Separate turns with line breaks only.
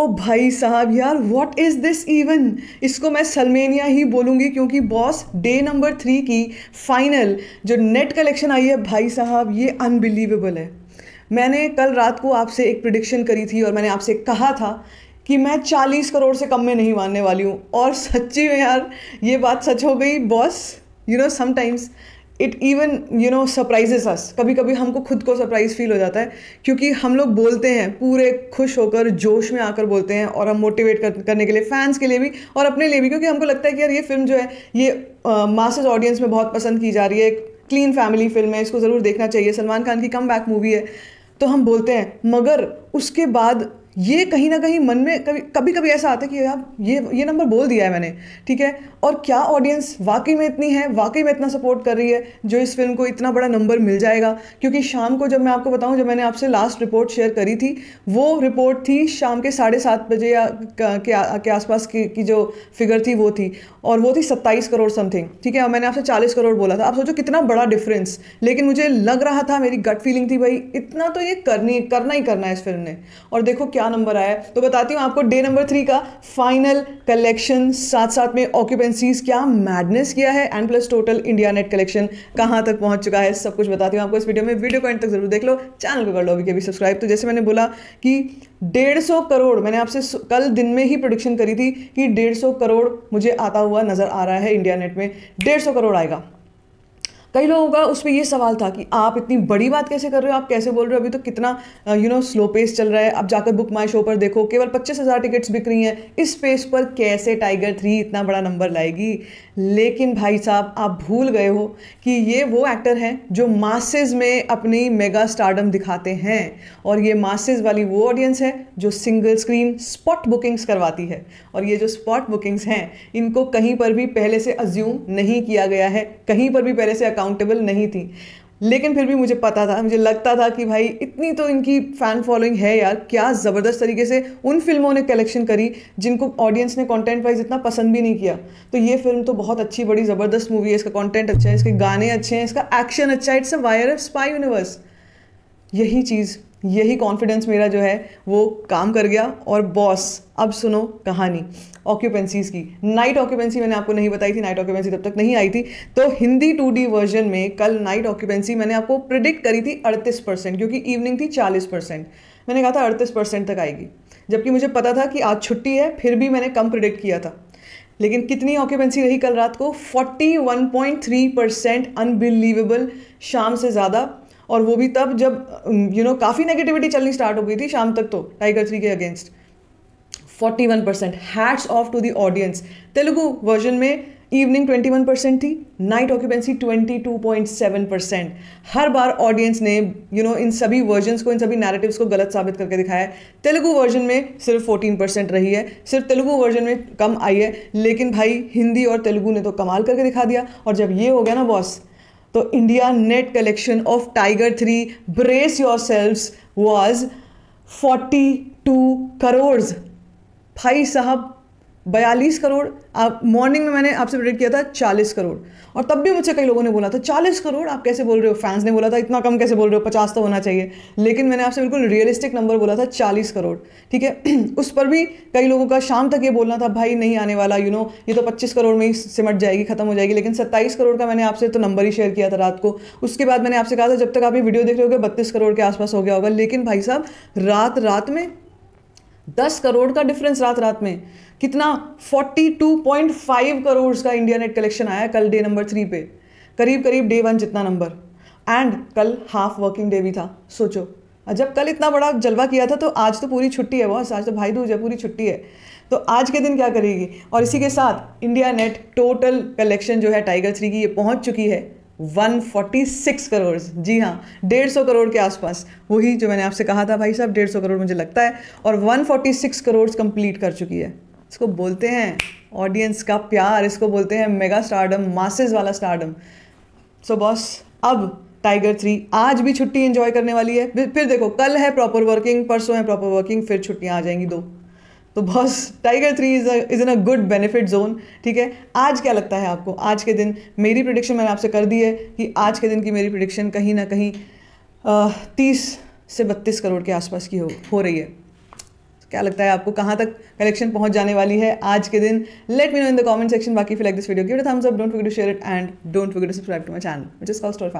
ओ भाई साहब यार व्हाट इज़ दिस इवन इसको मैं सलमेनिया ही बोलूँगी क्योंकि बॉस डे नंबर थ्री की फाइनल जो नेट कलेक्शन आई है भाई साहब ये अनबिलीवेबल है मैंने कल रात को आपसे एक प्रडिक्शन करी थी और मैंने आपसे कहा था कि मैं 40 करोड़ से कम में नहीं मानने वाली हूँ और सच्ची में यार ये बात सच हो गई boss you know sometimes it even you know surprises us कभी कभी हमको खुद को सरप्राइज फील हो जाता है क्योंकि हम लोग बोलते हैं पूरे खुश होकर जोश में आकर बोलते हैं और हम मोटिवेट कर, करने के लिए फैंस के लिए भी और अपने लिए भी क्योंकि हमको लगता है कि यार ये फिल्म जो है ये मासज uh, ऑडियंस में बहुत पसंद की जा रही है एक क्लीन फैमिली फिल्म है इसको ज़रूर देखना चाहिए सलमान खान की कम बैक मूवी है तो हम बोलते हैं मगर उसके बाद ये कहीं ना कहीं मन में कभी कभी कभी ऐसा आता है कि यार ये ये नंबर बोल दिया है मैंने ठीक है और क्या ऑडियंस वाकई में इतनी है वाकई में इतना सपोर्ट कर रही है जो इस फिल्म को इतना बड़ा नंबर मिल जाएगा क्योंकि शाम को जब मैं आपको बताऊँ जब मैंने आपसे लास्ट रिपोर्ट शेयर करी थी वो रिपोर्ट थी शाम के साढ़े सात बजे के आसपास की, की जो फिगर थी वो थी और वो थी सत्ताईस करोड़ समथिंग ठीक है और मैंने आपसे चालीस करोड़ बोला था आप सोचो कितना बड़ा डिफरेंस लेकिन मुझे लग रहा था मेरी गट फीलिंग थी भाई इतना तो ये करनी करना ही करना है इस फिल्म ने और देखो क्या क्या नंबर आया है तो बताती हूँ आपको डे नंबर थ्री का फाइनल कलेक्शन साथ साथ में ऑक्यूपेंसीज क्या मैडनेस किया है and plus total India net collection कहाँ तक पहुँच चुका है सब कुछ बताती हूँ आपको इस वीडियो में वीडियो को एंड तक जरूर देख लो चैनल को कर लो अभी के भी सब्सक्राइब तो जैसे मैंने बोला कि डेढ़ सौ करोड़ मैंने आपसे कल दिन में ही प्रोडिक्शन करी थी कि डेढ़ सौ करोड़ मुझे आता हुआ नज़र आ रहा है इंडिया नेट में डेढ़ सौ करोड़ आएगा कई लोगों का उसमें ये सवाल था कि आप इतनी बड़ी बात कैसे कर रहे हो आप कैसे बोल रहे हो अभी तो कितना यू नो स्लो पेस चल रहा है अब जाकर बुक माई शो पर देखो केवल पच्चीस हज़ार टिकट्स बिक रही हैं इस पेस पर कैसे टाइगर थ्री इतना बड़ा नंबर लाएगी लेकिन भाई साहब आप भूल गए हो कि ये वो एक्टर हैं जो मासेज में अपनी मेगा स्टारडम दिखाते हैं और ये मासेज वाली वो ऑडियंस है जो सिंगल स्क्रीन स्पॉट बुकिंग्स करवाती है और ये जो स्पॉट बुकिंग्स हैं इनको कहीं पर भी पहले से अज्यूम नहीं किया गया है कहीं पर भी पहले से अकाउंटेबल नहीं थी लेकिन फिर भी मुझे पता था मुझे लगता था कि भाई इतनी तो इनकी फ़ैन फॉलोइंग है यार क्या ज़बरदस्त तरीके से उन फिल्मों ने कलेक्शन करी जिनको ऑडियंस ने कंटेंट वाइज इतना पसंद भी नहीं किया तो ये फिल्म तो बहुत अच्छी बड़ी ज़बरदस्त मूवी है इसका कंटेंट अच्छा है इसके गाने अच्छे हैं इसका एक्शन अच्छा है it's a wire of spy universe यही चीज़ यही कॉन्फिडेंस मेरा जो है वो काम कर गया और बॉस अब सुनो कहानी ऑक्यूपेंसीज़ की नाइट ऑक्यूपेंसी मैंने आपको नहीं बताई थी नाइट ऑक्यूपेंसी तब तक नहीं आई थी तो हिंदी टू डी वर्जन में कल नाइट ऑक्यूपेंसी मैंने आपको प्रिडिक्ट करी थी अड़तीस परसेंट क्योंकि इवनिंग थी चालीस परसेंट मैंने कहा था अड़तीस परसेंट तक आएगी जबकि मुझे पता था कि आज छुट्टी है फिर भी मैंने कम प्रिडिक्ट किया था लेकिन कितनी ऑक्यूपेंसी रही कल रात को 41.3 परसेंट अनबिलीवेबल शाम से ज़्यादा और वो भी तब जब you um, you know know, काफ़ी नेगेटिविटी चलनी स्टार्ट हो गई थी शाम तक तो टाइगर थ्री के against 41 percent hats off to the audience Telugu version में इवनिंग 21 परसेंट थी नाइट ऑक्यूपेंसी 22.7 परसेंट हर बार ऑडियंस ने यू you नो know, इन सभी वर्जन्स को इन सभी नैरेटिव्स को गलत साबित करके दिखाया है तेलुगु वर्जन में सिर्फ 14 परसेंट रही है सिर्फ तेलुगु वर्जन में कम आई है लेकिन भाई हिंदी और तेलुगु ने तो कमाल करके दिखा दिया और जब ये हो गया ना बॉस तो India net collection of Tiger three brace your self was forty two crore भाई साहब बयालीस करोड़ आप मॉर्निंग में मैंने आपसे प्रेडिक्ट किया था चालीस करोड़ और तब भी मुझे कई लोगों ने बोला था चालीस करोड़ आप कैसे बोल रहे हो फैंस ने बोला था इतना कम कैसे बोल रहे हो पचास तो होना चाहिए लेकिन मैंने आपसे बिल्कुल रियलिस्टिक नंबर बोला था चालीस करोड़ ठीक है उस पर भी कई लोगों का शाम तक ये बोलना था भाई नहीं आने वाला यू नो ये तो पच्चीस करोड़ में ही सिमट जाएगी खत्म हो जाएगी लेकिन सत्ताईस करोड़ का मैंने आपसे तो नंबर ही शेयर किया था रात को उसके बाद मैंने आपसे कहा था जब तक आप ये वीडियो देख रहे हो बत्तीस करोड़ के आसपास हो गया होगा लेकिन भाई साहब रात रात में दस करोड़ का डिफरेंस रात रात में कितना 42.5 करोड़ का इंडिया नेट कलेक्शन आया कल डे नंबर थ्री पे करीब करीब डे वन जितना नंबर एंड कल हाफ वर्किंग डे भी था सोचो जब कल इतना बड़ा जलवा किया था तो आज तो पूरी छुट्टी है बॉस आज तो भाई दूज है पूरी छुट्टी है तो आज के दिन क्या करेगी और इसी के साथ इंडिया नेट टोटल कलेक्शन जो है टाइगर थ्री की ये पहुंच चुकी है 146 करोड़ जी हाँ डेढ़ सौ करोड़ के आसपास वही जो मैंने आपसे कहा था भाई साहब डेढ़ सौ करोड़ मुझे लगता है और 146 करोड़ कंप्लीट कर चुकी है इसको बोलते हैं ऑडियंस का प्यार इसको बोलते हैं मेगा स्टारडम मासेस वाला स्टारडम सो so बॉस अब टाइगर थ्री आज भी छुट्टी एंजॉय करने वाली है फिर देखो कल है प्रॉपर वर्किंग परसों है प्रॉपर वर्किंग फिर छुट्टियाँ आ जाएंगी दो तो boss Tiger three is is in a good benefit zone ठीक है आज क्या लगता है आपको आज के दिन मेरी प्रिडिक्शन मैंने आपसे कर दी है कि आज के दिन की मेरी प्रिडिक्शन कहीं ना कहीं तीस से बत्तीस करोड़ के आसपास की हो हो रही है क्या लगता है आपको कहाँ तक कलेक्शन पहुँच जाने वाली है आज के दिन let me know in the comment section बाकी फिर लाइक दिस वीडियो की thumbs up don't forget to share it and don't forget to subscribe to my channel which is call store